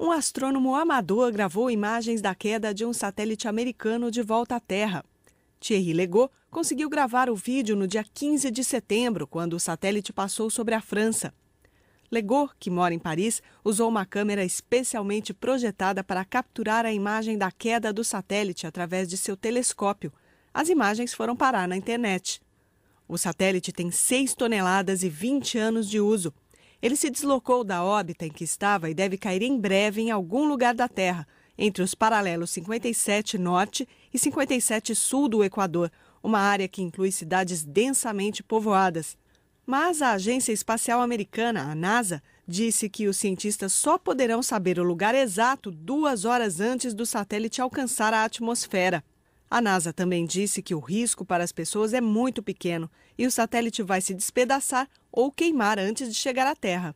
um astrônomo amador gravou imagens da queda de um satélite americano de volta à Terra. Thierry Legault conseguiu gravar o vídeo no dia 15 de setembro, quando o satélite passou sobre a França. Legault, que mora em Paris, usou uma câmera especialmente projetada para capturar a imagem da queda do satélite através de seu telescópio. As imagens foram parar na internet. O satélite tem 6 toneladas e 20 anos de uso. Ele se deslocou da órbita em que estava e deve cair em breve em algum lugar da Terra, entre os paralelos 57 Norte e 57 Sul do Equador, uma área que inclui cidades densamente povoadas. Mas a Agência Espacial Americana, a NASA, disse que os cientistas só poderão saber o lugar exato duas horas antes do satélite alcançar a atmosfera. A NASA também disse que o risco para as pessoas é muito pequeno e o satélite vai se despedaçar ou queimar antes de chegar à Terra.